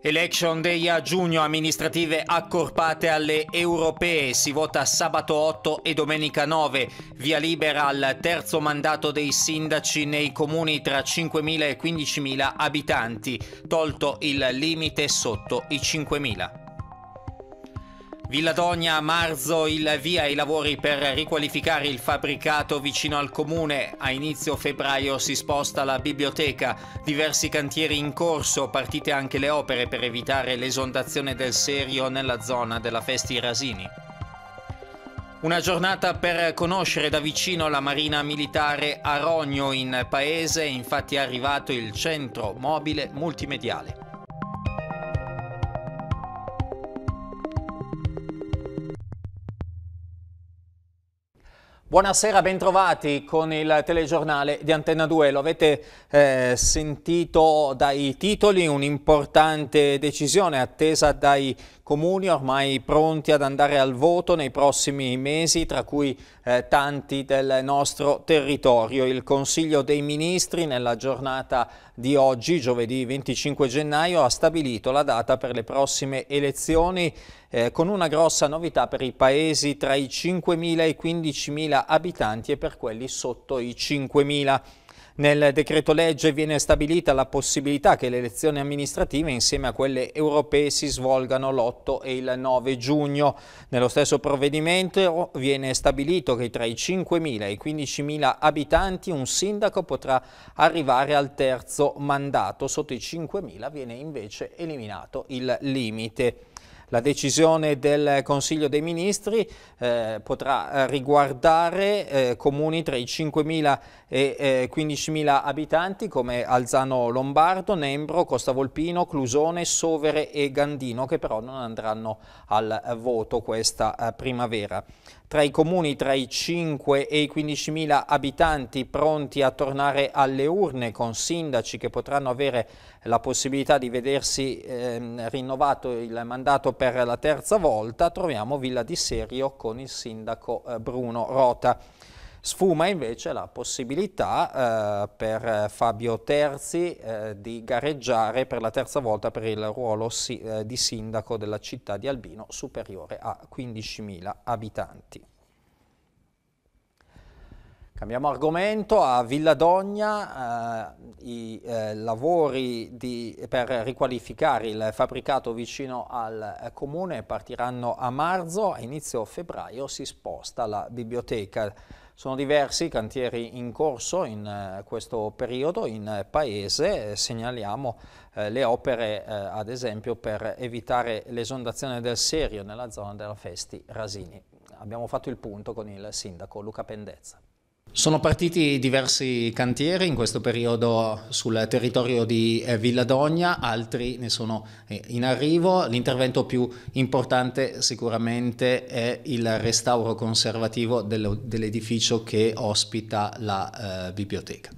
Election Day a giugno, amministrative accorpate alle europee, si vota sabato 8 e domenica 9, via libera al terzo mandato dei sindaci nei comuni tra 5.000 e 15.000 abitanti, tolto il limite sotto i 5.000. Villa Dogna a marzo il via ai lavori per riqualificare il fabbricato vicino al comune. A inizio febbraio si sposta la biblioteca, diversi cantieri in corso, partite anche le opere per evitare l'esondazione del serio nella zona della Festi Rasini. Una giornata per conoscere da vicino la Marina Militare a Rogno in paese, infatti è arrivato il centro mobile multimediale. Buonasera, bentrovati con il telegiornale di Antenna 2. Lo avete eh, sentito dai titoli, un'importante decisione attesa dai comuni ormai pronti ad andare al voto nei prossimi mesi, tra cui eh, tanti del nostro territorio. Il Consiglio dei Ministri nella giornata di oggi, giovedì 25 gennaio, ha stabilito la data per le prossime elezioni eh, con una grossa novità per i paesi tra i 5.000 e i 15.000 abitanti e per quelli sotto i 5.000. abitanti. Nel decreto legge viene stabilita la possibilità che le elezioni amministrative insieme a quelle europee si svolgano l'8 e il 9 giugno. Nello stesso provvedimento viene stabilito che tra i 5.000 e i 15.000 abitanti un sindaco potrà arrivare al terzo mandato, sotto i 5.000 viene invece eliminato il limite. La decisione del Consiglio dei Ministri eh, potrà riguardare eh, comuni tra i 5.000 e eh, 15.000 abitanti come Alzano Lombardo, Nembro, Costa Volpino, Clusone, Sovere e Gandino che però non andranno al voto questa eh, primavera tra i comuni tra i 5 e i 15.000 abitanti pronti a tornare alle urne con sindaci che potranno avere la possibilità di vedersi eh, rinnovato il mandato per la terza volta, troviamo Villa di Serio con il sindaco eh, Bruno Rota. Sfuma invece la possibilità eh, per Fabio Terzi eh, di gareggiare per la terza volta per il ruolo si, eh, di sindaco della città di Albino superiore a 15.000 abitanti. Cambiamo argomento, a Villadogna eh, i eh, lavori di, per riqualificare il fabbricato vicino al eh, comune partiranno a marzo, a inizio febbraio si sposta la biblioteca sono diversi i cantieri in corso in eh, questo periodo in eh, paese, eh, segnaliamo le opere ad esempio per evitare l'esondazione del serio nella zona della Festi Rasini. Abbiamo fatto il punto con il sindaco Luca Pendezza. Sono partiti diversi cantieri in questo periodo sul territorio di eh, Villadogna, altri ne sono eh, in arrivo. L'intervento più importante sicuramente è il restauro conservativo dell'edificio che ospita la eh, biblioteca.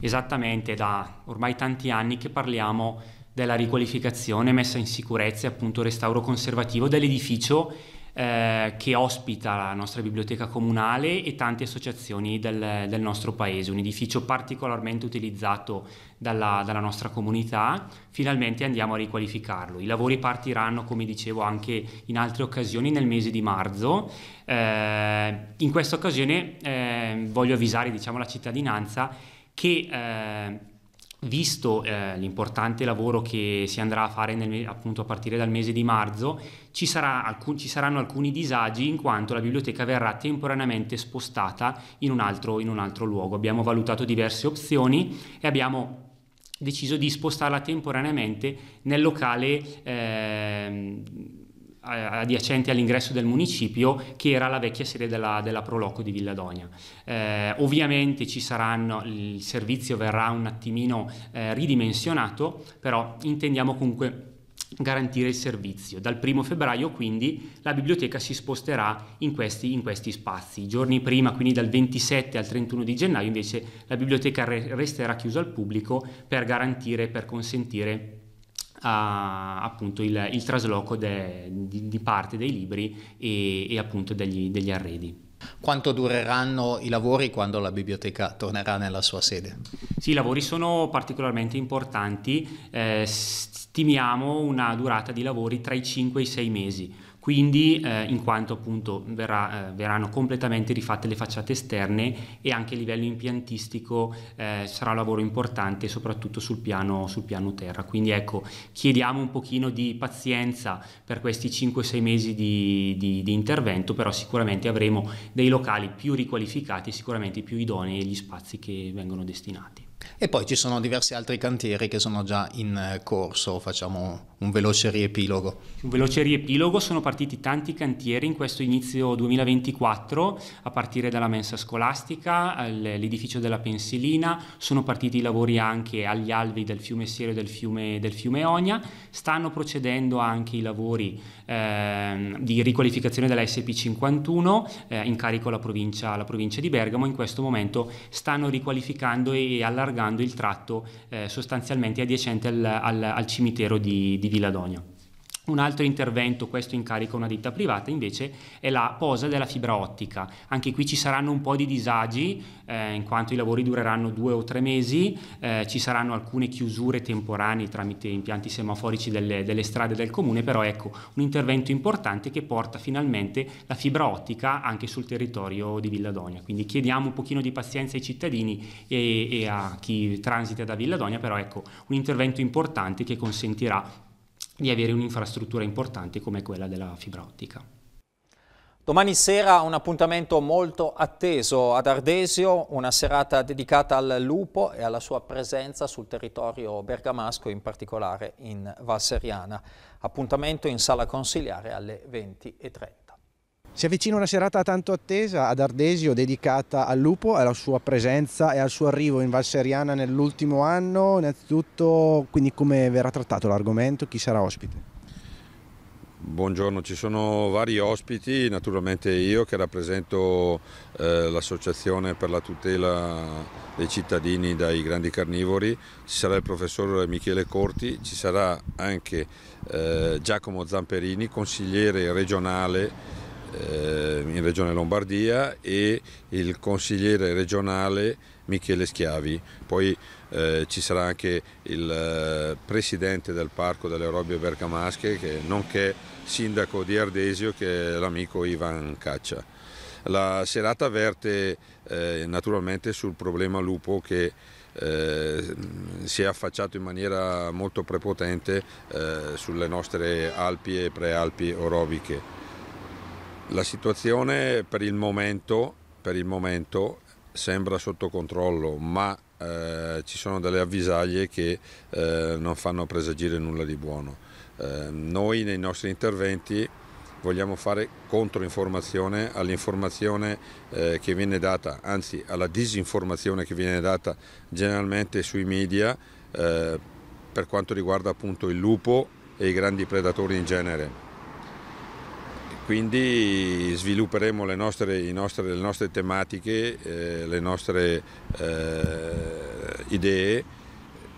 Esattamente, da ormai tanti anni che parliamo della riqualificazione, messa in sicurezza e appunto restauro conservativo dell'edificio eh, che ospita la nostra biblioteca comunale e tante associazioni del, del nostro paese, un edificio particolarmente utilizzato dalla, dalla, nostra comunità, finalmente andiamo a riqualificarlo. I lavori partiranno, come dicevo, anche in altre occasioni nel mese di marzo. Eh, in questa occasione eh, voglio avvisare diciamo, la cittadinanza che eh, visto eh, l'importante lavoro che si andrà a fare nel, appunto a partire dal mese di marzo, ci, sarà alcun, ci, saranno alcuni disagi in quanto la biblioteca verrà temporaneamente spostata in un, altro, in un altro luogo. Abbiamo valutato diverse opzioni e abbiamo deciso di spostarla temporaneamente nel locale eh, adiacente all'ingresso del municipio che era la vecchia sede della, della Proloco di Villadonia. Eh, ovviamente ci saranno, il servizio verrà un attimino eh, ridimensionato, però intendiamo comunque garantire il servizio. Dal primo febbraio quindi la biblioteca si sposterà in questi, in questi spazi. I giorni prima, quindi dal 27 al 31 di gennaio invece la biblioteca re resterà chiusa al pubblico per garantire, per consentire a, appunto il, il trasloco de, di, di, parte dei libri e, e appunto degli, degli arredi. Quanto dureranno i lavori quando la biblioteca tornerà nella sua sede? Sì, i lavori sono particolarmente importanti, eh, stimiamo una durata di lavori tra i 5 e i 6 mesi quindi eh, in quanto appunto verrà, eh, verranno completamente rifatte le facciate esterne e anche a livello impiantistico eh, sarà un lavoro importante soprattutto sul piano, sul piano terra. Quindi ecco, chiediamo un pochino di pazienza per questi 5-6 mesi di, di, di intervento, però sicuramente avremo dei locali più riqualificati e sicuramente più idonei agli spazi che vengono destinati. E poi ci sono diversi altri cantieri che sono già in eh, corso, facciamo un veloce riepilogo. Un veloce riepilogo, sono partiti tanti cantieri in questo inizio 2024, a partire dalla mensa scolastica, all'edificio della pensilina, sono partiti i lavori anche agli alvi del fiume Siero e del fiume, del fiume Onia, stanno procedendo anche i lavori eh, di riqualificazione della SP51, eh, in carico alla provincia, alla provincia di Bergamo, in questo momento stanno riqualificando e allargando allargando il tratto eh, sostanzialmente adiacente al, al, al cimitero di, di Villa un altro intervento, questo incarica una ditta privata, invece è la posa della fibra ottica. Anche qui ci saranno un po' di disagi, eh, in quanto i lavori dureranno due o tre mesi, eh, ci saranno alcune chiusure temporanee tramite impianti semaforici delle, delle, strade del comune, però ecco un intervento importante che porta finalmente la fibra ottica anche sul territorio di Villadonia. Quindi chiediamo un pochino di pazienza ai cittadini e, e a chi transita da Villadonia, però ecco un intervento importante che consentirà di avere un'infrastruttura importante come quella della fibra ottica. Domani sera un appuntamento molto atteso ad Ardesio, una serata dedicata al lupo e alla sua presenza sul territorio bergamasco, in particolare in Valseriana. Appuntamento in sala consiliare alle 20.30. Si avvicina una serata tanto attesa ad Ardesio dedicata al lupo, alla sua presenza e al suo arrivo in Valseriana nell'ultimo anno. Innanzitutto, quindi come verrà trattato l'argomento? Chi sarà ospite? Buongiorno, ci sono vari ospiti, naturalmente io che rappresento eh, l'Associazione per la tutela dei cittadini dai grandi carnivori, ci sarà il professor Michele Corti, ci sarà anche eh, Giacomo Zamperini, consigliere regionale Ehm, in Regione Lombardia e il consigliere regionale Michele Schiavi. Poi eh, ci sarà anche il eh, presidente del Parco delle Robbie Bergamasche, che, nonché sindaco di Ardesio, che è l'amico Ivan Caccia. La serata verte eh, naturalmente sul problema lupo che eh, si è affacciato in maniera molto prepotente eh, sulle nostre Alpi e prealpi orobiche. La situazione per il momento, per il momento sembra sotto controllo, ma eh, ci sono delle avvisaglie che eh, non fanno presagire nulla di buono. Eh, noi nei nostri interventi vogliamo fare controinformazione all'informazione eh, che viene data, anzi alla disinformazione che viene data generalmente sui media eh, per quanto riguarda appunto il lupo e i grandi predatori in genere quindi svilupperemo le nostre, nostre, le nostre tematiche, eh, le nostre eh, idee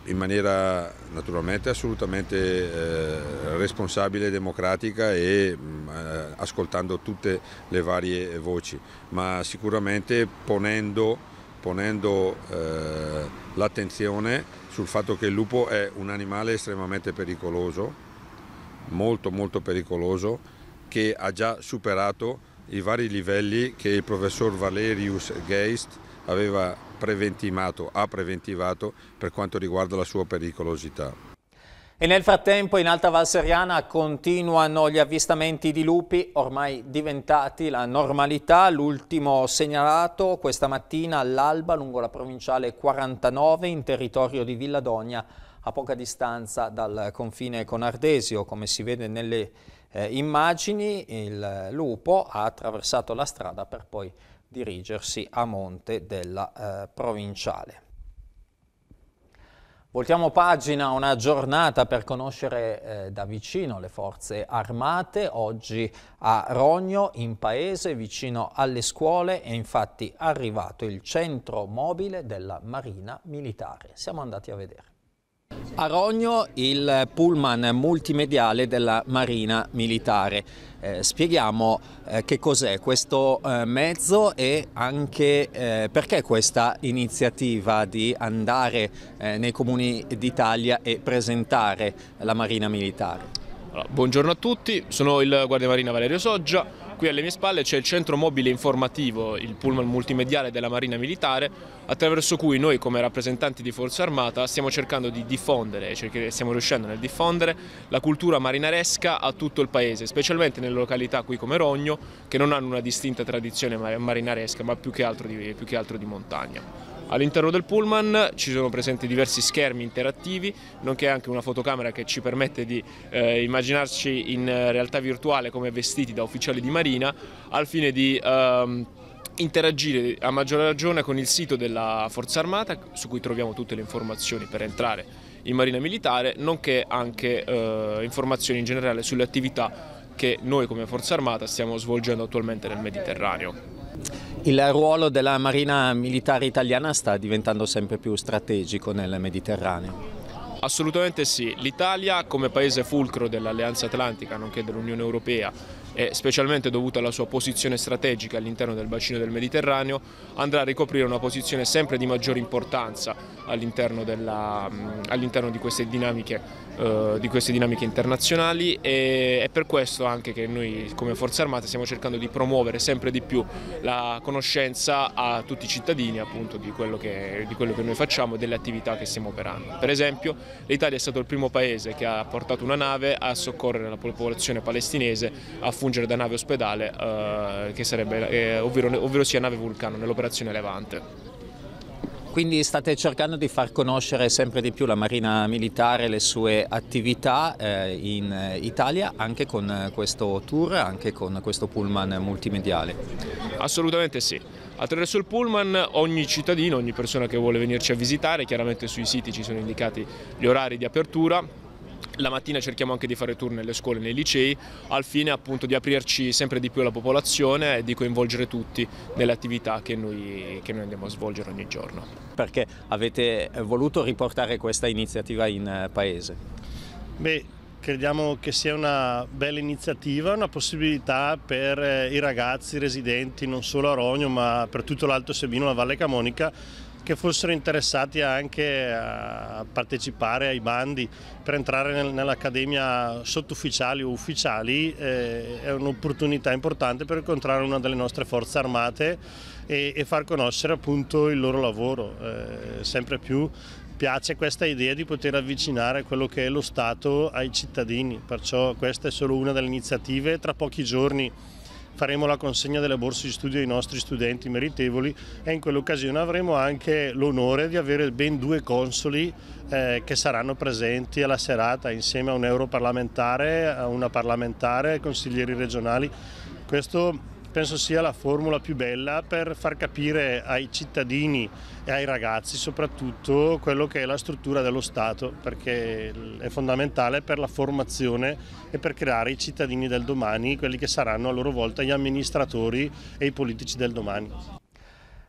in maniera naturalmente assolutamente eh, responsabile, democratica e mh, mm, eh, ascoltando tutte le varie voci, ma sicuramente ponendo, ponendo eh, l'attenzione sul fatto che il lupo è un animale estremamente pericoloso, molto molto pericoloso che ha già superato i vari livelli che il professor Valerius Geist aveva preventivato, ha preventivato per quanto riguarda la sua pericolosità. E nel frattempo in Alta Val continuano gli avvistamenti di lupi, ormai diventati la normalità. L'ultimo segnalato questa mattina all'alba lungo la provinciale 49 in territorio di Villadogna, a poca distanza dal confine con Ardesio, come si vede nelle eh, immagini, il lupo ha attraversato la strada per poi dirigersi a monte della eh, provinciale. Voltiamo pagina, una giornata per conoscere eh, da vicino le forze armate, oggi a Rogno, in paese, vicino alle scuole, è infatti arrivato il centro mobile della Marina Militare. Siamo andati a vedere. A Rogno il pullman multimediale della Marina Militare. Eh, spieghiamo eh, che cos'è questo eh, mezzo e anche eh, perché questa iniziativa di andare eh, nei comuni d'Italia e presentare la Marina Militare. Allora, buongiorno a tutti, sono il guardiamarina Valerio Soggia, qui alle mie spalle c'è il centro mobile informativo, il pullman multimediale della Marina Militare, attraverso cui noi come rappresentanti di Forza Armata stiamo cercando di diffondere, cioè stiamo riuscendo nel diffondere la cultura marinaresca a tutto il paese, specialmente nelle località qui come Rogno, che non hanno una distinta tradizione marinaresca, ma più che altro di, che altro di montagna. All'interno del pullman ci sono presenti diversi schermi interattivi, nonché anche una fotocamera che ci permette di eh, immaginarci in eh, realtà virtuale come vestiti da ufficiali di marina al fine di... Ehm, interagire a maggior ragione con il sito della Forza Armata su cui troviamo tutte le informazioni per entrare in Marina Militare, nonché anche eh, informazioni in generale sulle attività che noi come Forza Armata stiamo svolgendo attualmente nel Mediterraneo. Il ruolo della Marina Militare Italiana sta diventando sempre più strategico nel Mediterraneo. Assolutamente sì, l'Italia come paese fulcro dell'Alleanza Atlantica nonché dell'Unione Europea e specialmente dovuta alla sua posizione strategica all'interno del bacino del Mediterraneo andrà a ricoprire una posizione sempre di maggiore importanza all'interno mm, all di queste dinamiche eh, di queste dinamiche internazionali e è per questo anche che noi come Forze Armate stiamo cercando di promuovere sempre di più la conoscenza a tutti i cittadini appunto di quello che, di quello che noi facciamo e delle attività che stiamo operando. Per esempio l'Italia è stato il primo paese che ha portato una nave a soccorrere la popolazione palestinese a fungere da nave ospedale eh, che sarebbe eh, ovvero, ovvero sia nave vulcano nell'operazione Levante. Quindi state cercando di far conoscere sempre di più la Marina Militare e le sue attività eh, in Italia anche con questo tour, anche con questo pullman multimediale? Assolutamente sì. Attraverso il pullman ogni cittadino, ogni persona che vuole venirci a visitare, chiaramente sui siti ci sono indicati gli orari di apertura, la mattina cerchiamo anche di fare tour nelle scuole nei licei al fine appunto di aprirci sempre di più alla popolazione e di coinvolgere tutti nelle attività che noi, che noi andiamo a svolgere ogni giorno. Perché avete voluto riportare questa iniziativa in eh, paese? Beh, crediamo che sia una bella iniziativa, una possibilità per eh, i ragazzi residenti non solo a Rogno ma per tutto l'Alto Sebino, la Valle Camonica che fossero interessati anche a partecipare ai bandi per entrare nel, nell'accademia sottufficiali o ufficiali eh, è un'opportunità importante per incontrare una delle nostre forze armate e, e far conoscere appunto il loro lavoro. Eh, sempre più piace questa idea di poter avvicinare quello che è lo Stato ai cittadini, perciò questa è solo una delle iniziative. Tra pochi giorni faremo la consegna delle borse di studio ai nostri studenti meritevoli e in quell'occasione avremo anche l'onore di avere ben due consoli eh, che saranno presenti alla serata insieme a un europarlamentare, a una parlamentare, consiglieri regionali. Questo penso sia la formula più bella per far capire ai cittadini e ai ragazzi soprattutto quello che è la struttura dello Stato, perché è fondamentale per la formazione e per creare i cittadini del domani, quelli che saranno a loro volta gli amministratori e i politici del domani.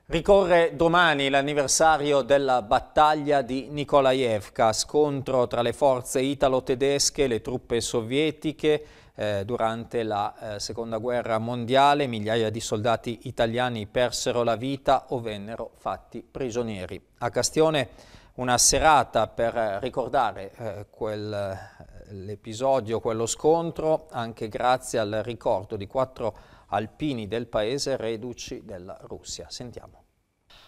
Ricorre domani l'anniversario della battaglia di Nikolaevka, scontro tra le forze italo-tedesche e le truppe sovietiche eh, durante la eh, Seconda Guerra Mondiale migliaia di soldati italiani persero la vita o vennero fatti prigionieri. A Castione una serata per ricordare eh, quel, eh, l'episodio, quello scontro, anche grazie al ricordo di quattro alpini del paese reduci della Russia. Sentiamo.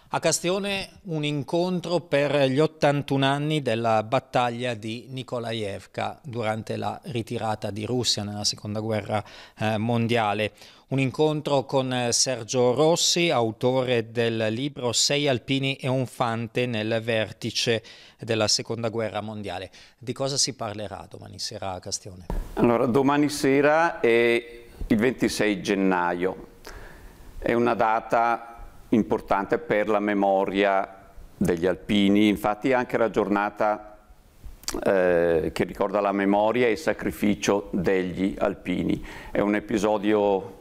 A Castione un incontro per gli 81 anni della battaglia di Nikolaevka durante la ritirata di Russia nella seconda guerra eh, mondiale. Un incontro con eh, Sergio Rossi, autore del libro Sei alpini e un fante nel vertice della seconda guerra mondiale. Di cosa si parlerà domani sera a Castione? Allora, domani sera è il 26 gennaio. È una data importante per la memoria degli alpini, infatti è anche la giornata eh, che ricorda la memoria e il sacrificio degli alpini. È un episodio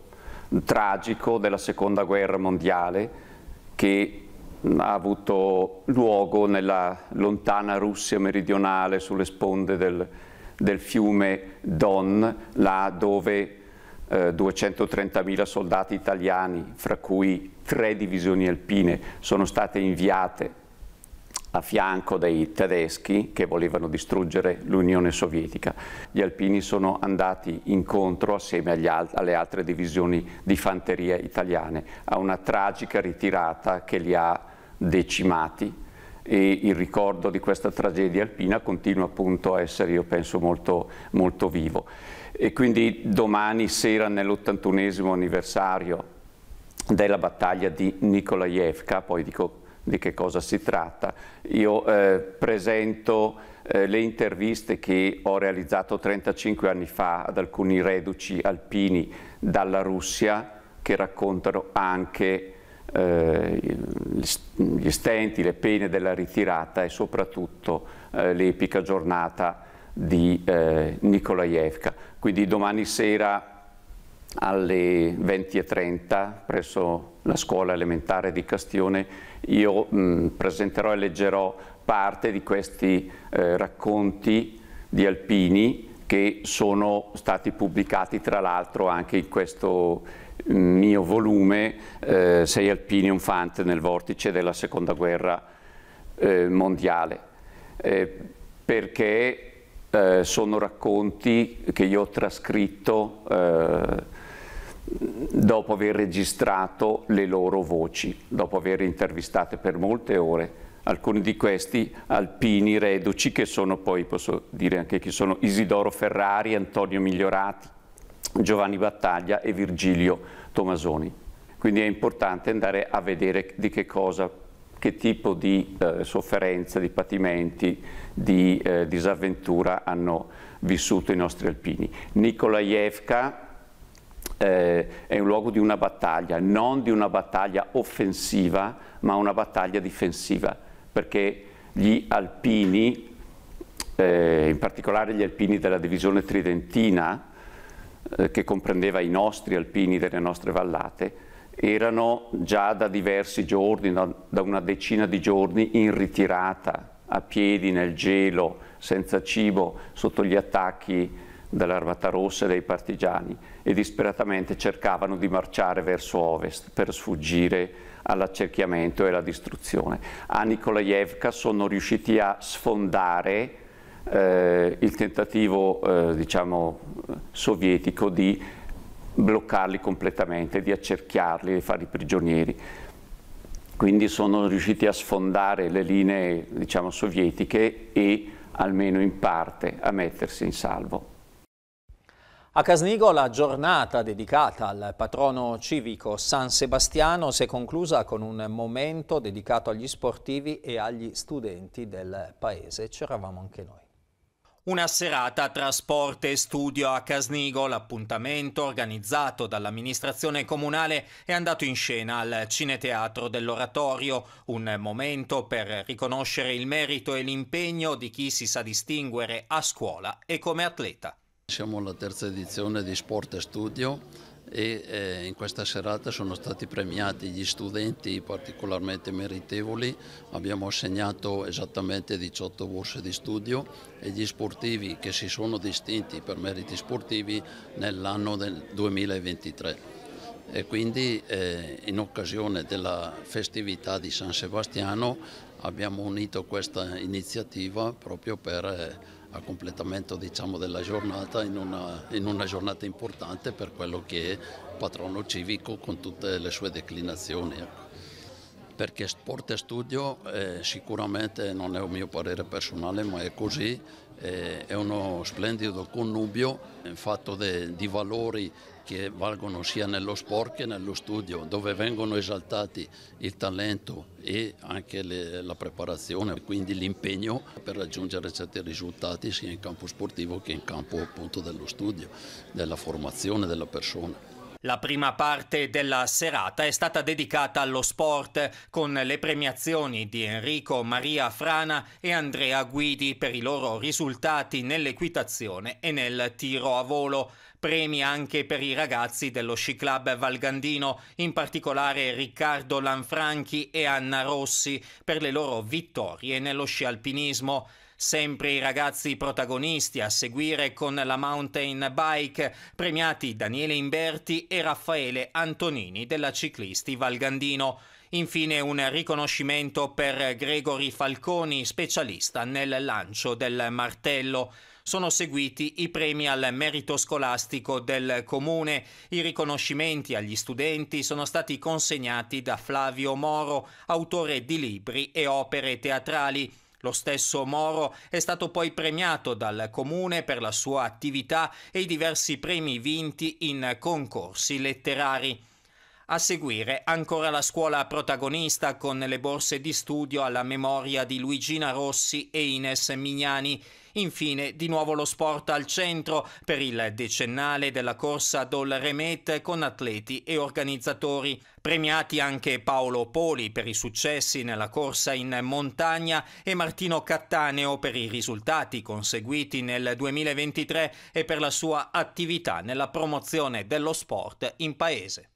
tragico della seconda guerra mondiale che ha avuto luogo nella lontana Russia meridionale sulle sponde del, del fiume Don, là dove eh, 230.000 soldati italiani, fra cui tre divisioni alpine, sono state inviate a fianco dei tedeschi che volevano distruggere l'Unione Sovietica. Gli alpini sono andati incontro assieme al alle altre divisioni di fanteria italiane a una tragica ritirata che li ha decimati e il ricordo di questa tragedia alpina continua appunto a essere, io penso, molto, molto vivo e quindi domani sera nell'81 esimo anniversario della battaglia di Nikolaevka, poi dico di che cosa si tratta. Io eh, presento eh, le interviste che ho realizzato 35 anni fa ad alcuni reduci alpini dalla Russia che raccontano anche eh, gli stenti, le pene della ritirata e soprattutto eh, l'epica giornata di eh, Nikolaevka. Quindi domani sera alle 20.30 presso la scuola elementare di Castione io mh, presenterò e leggerò parte di questi eh, racconti di alpini che sono stati pubblicati tra l'altro anche in questo mio volume eh, Sei alpini un fante nel vortice della seconda guerra eh, mondiale eh, perché eh, sono racconti che io ho trascritto eh, dopo aver registrato le loro voci, dopo aver intervistate per molte ore alcuni di questi alpini reduci che sono poi, posso dire anche chi sono, Isidoro Ferrari, Antonio Migliorati, Giovanni Battaglia e Virgilio Tomasoni. Quindi è importante andare a vedere di che cosa che tipo di eh, sofferenza, di patimenti, di eh, disavventura hanno vissuto i nostri alpini. Nikolaevka eh, è un luogo di una battaglia, non di una battaglia offensiva, ma una battaglia difensiva, perché gli alpini, eh, in particolare gli alpini della divisione tridentina, eh, che comprendeva i nostri alpini delle nostre vallate, erano già da diversi giorni, da una decina di giorni, in ritirata, a piedi, nel gelo, senza cibo, sotto gli attacchi dell'Armata Rossa e dei partigiani e disperatamente cercavano di marciare verso ovest per sfuggire all'accerchiamento e alla distruzione. A Nikolaevka sono riusciti a sfondare eh, il tentativo eh, diciamo, sovietico di bloccarli completamente, di accerchiarli, di farli prigionieri. Quindi sono riusciti a sfondare le linee diciamo, sovietiche e almeno in parte a mettersi in salvo. A Casnigo la giornata dedicata al patrono civico San Sebastiano si è conclusa con un momento dedicato agli sportivi e agli studenti del paese. C'eravamo anche noi. Una serata tra sport e studio a Casnigo, l'appuntamento organizzato dall'amministrazione comunale è andato in scena al Cineteatro dell'Oratorio, un momento per riconoscere il merito e l'impegno di chi si sa distinguere a scuola e come atleta. Siamo alla terza edizione di Sport e Studio, e eh, in questa serata sono stati premiati gli studenti particolarmente meritevoli, abbiamo assegnato esattamente 18 borse di studio e gli sportivi che si sono distinti per meriti sportivi nell'anno del 2023 e quindi eh, in occasione della festività di San Sebastiano abbiamo unito questa iniziativa proprio per eh, a completamento diciamo, della giornata in una, in una, giornata importante per quello che è patrono civico con tutte le sue declinazioni. Ecco. Perché sport e studio eh, sicuramente non è un mio parere personale ma è così eh, è uno splendido connubio eh, fatto de, di valori che valgono sia nello sport che nello studio, dove vengono esaltati il talento e anche le, la preparazione, quindi l'impegno per raggiungere certi risultati sia in campo sportivo che in campo appunto dello studio, della formazione della persona. La prima parte della serata è stata dedicata allo sport con le premiazioni di Enrico Maria Frana e Andrea Guidi per i loro risultati nell'equitazione e nel tiro a volo. Premi anche per i ragazzi dello sci club Valgandino, in particolare Riccardo Lanfranchi e Anna Rossi per le loro vittorie nello sci alpinismo. Sempre i ragazzi protagonisti a seguire con la mountain bike, premiati Daniele Imberti e Raffaele Antonini della Ciclisti Valgandino. Infine un riconoscimento per Gregory Falconi, specialista nel lancio del martello. Sono seguiti i premi al merito scolastico del comune. I riconoscimenti agli studenti sono stati consegnati da Flavio Moro, autore di libri e opere teatrali. Lo stesso Moro è stato poi premiato dal comune per la sua attività e i diversi premi vinti in concorsi letterari. A seguire ancora la scuola protagonista con le borse di studio alla memoria di Luigina Rossi e Ines Mignani Infine, di nuovo lo sport al centro per il decennale della corsa Dol Remet con atleti e organizzatori. Premiati anche Paolo Poli per i successi nella corsa in montagna e Martino Cattaneo per i risultati conseguiti nel 2023 e per la sua attività nella promozione dello sport in paese.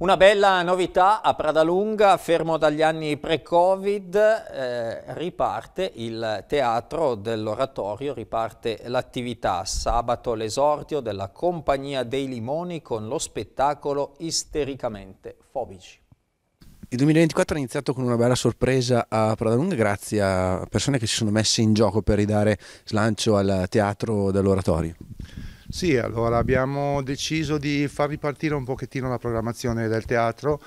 Una bella novità a Pradalunga, fermo dagli anni pre-Covid, eh, riparte il teatro dell'oratorio, riparte l'attività. Sabato l'esordio della Compagnia dei Limoni con lo spettacolo Istericamente Fobici. Il 2024 è iniziato con una bella sorpresa a Pradalunga grazie a persone che si sono messe in gioco per ridare slancio al teatro dell'oratorio. Sì, allora abbiamo deciso di far ripartire un pochettino la programmazione del teatro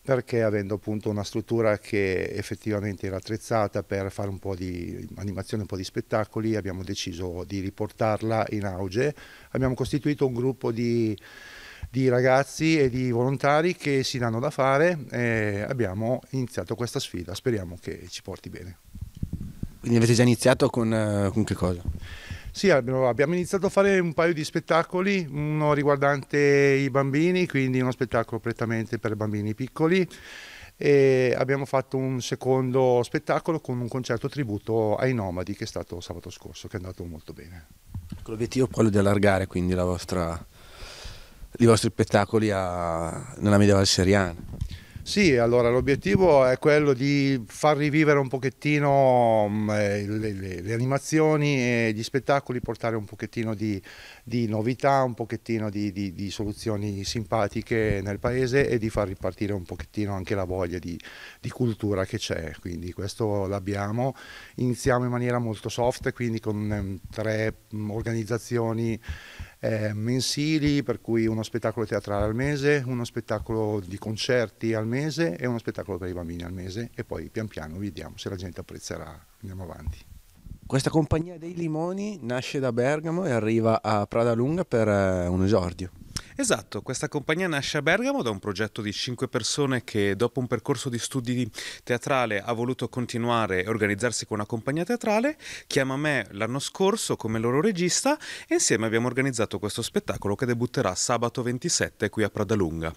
perché avendo appunto una struttura che effettivamente era attrezzata per fare un po' di animazione, un po' di spettacoli, abbiamo deciso di riportarla in auge. Abbiamo costituito un gruppo di, di ragazzi e di volontari che si danno da fare e abbiamo iniziato questa sfida, speriamo che ci porti bene. Quindi avete già iniziato con, eh, con che cosa? Sì, abbiamo iniziato a fare un paio di spettacoli, uno riguardante i bambini, quindi uno spettacolo prettamente per bambini piccoli e abbiamo fatto un secondo spettacolo con un concerto tributo ai Nomadi che è stato sabato scorso, che è andato molto bene. Ecco, l'obiettivo è quello di allargare quindi vostra, i vostri spettacoli a, nella media valseriana. Sì, allora l'obiettivo è quello di far rivivere un pochettino mm, eh, le, le, le animazioni e gli spettacoli, portare un pochettino di, di novità, un pochettino di, di, di, soluzioni simpatiche nel paese e di far ripartire un pochettino anche la voglia di, cultura che c'è. Quindi questo l'abbiamo. Iniziamo in maniera molto soft, quindi con ehm, tre mm, organizzazioni eh, mensili, per cui uno spettacolo teatrale al mese, uno spettacolo di concerti al mese e uno spettacolo per i bambini al mese e poi pian piano vediamo se la gente apprezzerà, andiamo avanti. Questa compagnia dei limoni nasce da Bergamo e arriva a Prada Lunga per eh, un esordio. Esatto, questa compagnia nasce a Bergamo da un progetto di cinque persone che dopo un percorso di studi teatrale ha voluto continuare e organizzarsi con una compagnia teatrale, chiama me l'anno scorso come loro regista e insieme abbiamo organizzato questo spettacolo che debutterà sabato 27 qui a Pradalunga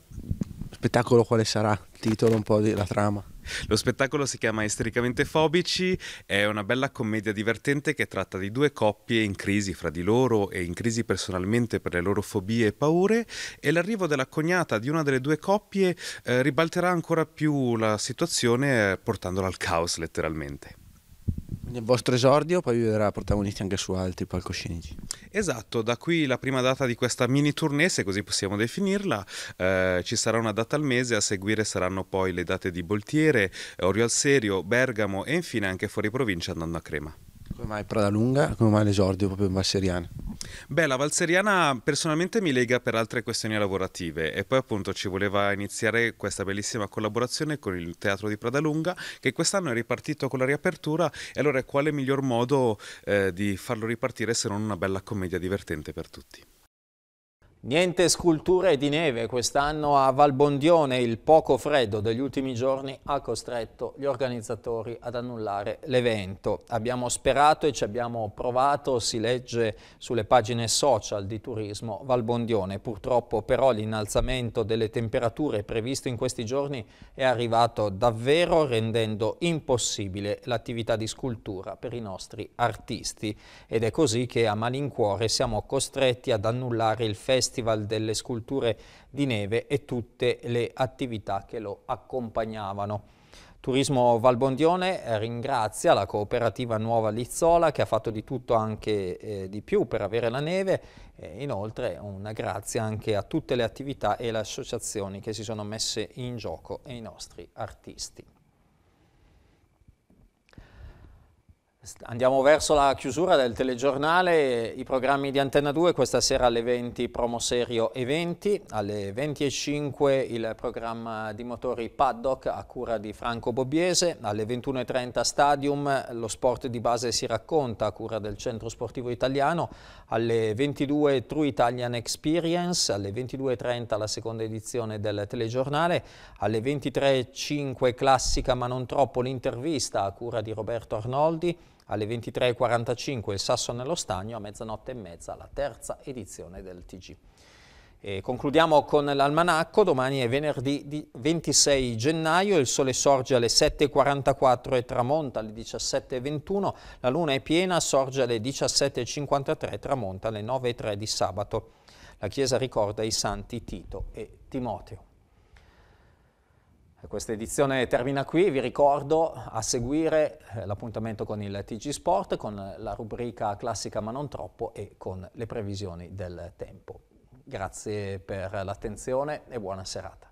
spettacolo quale sarà? Titolo un po' della trama. Lo spettacolo si chiama Estericamente Fobici, è una bella commedia divertente che tratta di due coppie in crisi fra di loro e in crisi personalmente per le loro fobie e paure e l'arrivo della cognata di una delle due coppie eh, ribalterà ancora più la situazione eh, portandola al caos letteralmente nel vostro esordio poi vi verrà protagonisti anche su altri palcoscenici. Esatto, da qui la prima data di questa mini tournée, se così possiamo definirla, eh, ci sarà una data al mese, a seguire saranno poi le date di Boltiere, eh, Orio al Serio, Bergamo e infine anche fuori provincia andando a Crema. Come mai Pradalunga? Come mai l'esordio proprio in Valseriana? Beh, la Valseriana personalmente mi lega per altre questioni lavorative e poi appunto ci voleva iniziare questa bellissima collaborazione con il Teatro di Pradalunga che quest'anno è ripartito con la riapertura e allora quale miglior modo eh, di farlo ripartire se non una bella commedia divertente per tutti? Niente sculture di neve quest'anno a Valbondione, il poco freddo degli ultimi giorni ha costretto gli organizzatori ad annullare l'evento. Abbiamo sperato e ci abbiamo provato, si legge sulle pagine social di Turismo Valbondione. Purtroppo però l'innalzamento delle temperature previsto in questi giorni è arrivato davvero rendendo impossibile l'attività di scultura per i nostri artisti ed è così che a malincuore siamo costretti ad annullare il festival Festival delle Sculture di Neve e tutte le attività che lo accompagnavano. Turismo Valbondione ringrazia la cooperativa Nuova Lizzola che ha fatto di tutto anche eh, di più per avere la neve e inoltre una grazie anche a tutte le attività e le associazioni che si sono messe in gioco e i nostri artisti. Andiamo verso la chiusura del telegiornale, i programmi di Antenna 2 questa sera alle 20 serio e 20, alle 20.05 il programma di motori Paddock a cura di Franco Bobbiese, alle 21.30 Stadium lo sport di base si racconta a cura del Centro Sportivo Italiano, alle 22 True Italian Experience, alle 22.30 la seconda edizione del telegiornale, alle 23.05 classica ma non troppo l'intervista a cura di Roberto Arnoldi, alle 23.45 il Sasso nello Stagno, a mezzanotte e mezza la terza edizione del TG. E concludiamo con l'almanacco, domani è venerdì 26 gennaio, il sole sorge alle 7.44 e tramonta alle 17.21, la luna è piena, sorge alle 17.53 e tramonta alle 9.03 di sabato. La chiesa ricorda i santi Tito e Timoteo. Questa edizione termina qui, vi ricordo a seguire eh, l'appuntamento con il TG Sport, con la rubrica classica ma non troppo e con le previsioni del tempo. Grazie per l'attenzione e buona serata.